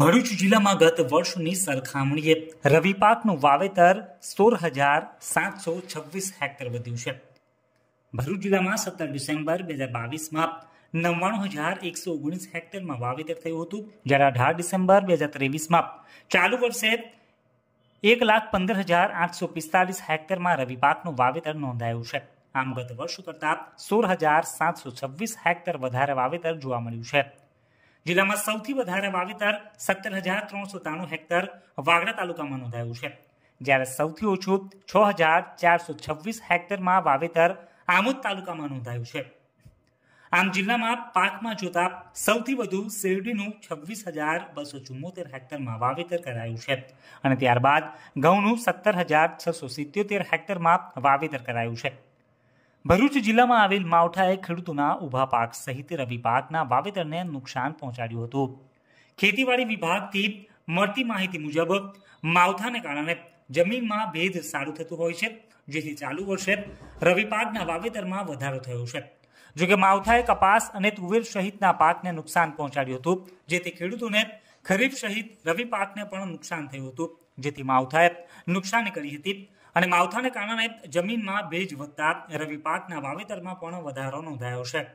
ભરૂચ જિલ્લામાં ગત વર્ષની સરખામણીએ રવિ પાકનું વાવેતર સોળ હજાર સાતસો છવ્વીસ હેક્ટર વધ્યું છે ભરૂચ જિલ્લામાં સત્તર ડિસેમ્બર બે હજાર બાવીસમાં નવ્વાણું હજાર એકસો ઓગણીસ હેક્ટરમાં વાવેતર થયું હતું જ્યારે અઢાર ડિસેમ્બર બે હજાર ત્રેવીસમાં ચાલુ વર્ષે એક લાખ પંદર હજાર આઠસો પિસ્તાલીસ હેક્ટરમાં રવિ પાકનું વાવેતર નોંધાયું છે આમ ગત વર્ષ કરતાં સોળ હજાર સાતસો છવ્વીસ હેક્ટર વધારે વાવેતર જોવા મળ્યું છે જિલ્લામાં સૌથી વધારે વાવેતર સત્તર હજાર ત્રણસો ત્રાણું હેક્ટર વાગડા તાલુકામાં નોંધાયું છે જ્યારે સૌથી ઓછું છ હજાર ચારસો છવ્વીસ હેક્ટરમાં વાવેતર આમોદ તાલુકામાં નોંધાયું છે આમ જિલ્લામાં પાકમાં જોતા સૌથી વધુ શેરડીનું છવ્વીસ હજાર બસો ચુમ્મોતેર હેક્ટરમાં વાવેતર કરાયું છે અને ત્યારબાદ ઘઉંનું સત્તર હજાર છસો સિત્યોતેર હેક્ટરમાં વાવેતર કરાયું છે ભરૂચ જિલ્લામાં આવેલ માવઠાએ ખેડૂતોના ઊભા પાક સહિત રવિ પાકના વાવેતરને નુકસાન પહોંચાડ્યું હતું ખેતીવાડી વિભાગથી મળતી માહિતી મુજબ માવઠાને કારણે જમીનમાં ભેદ સારું થતું હોય છે જેથી ચાલુ વર્ષે રવિ પાકના વાવેતરમાં વધારો થયો છે જોકે માવઠાએ કપાસ અને તુવેર સહિતના પાકને નુકસાન પહોંચાડ્યું હતું જેથી ખેડૂતોને ખરીફ સહિત રવિ પાકને પણ નુકસાન થયું હતું જેથી માવઠાએ નુકસાની કરી હતી અને માવઠાને કારણે જમીનમાં ભેજ વધતા રવિ પાકના વાવેતરમાં પણ વધારો નોંધાયો છે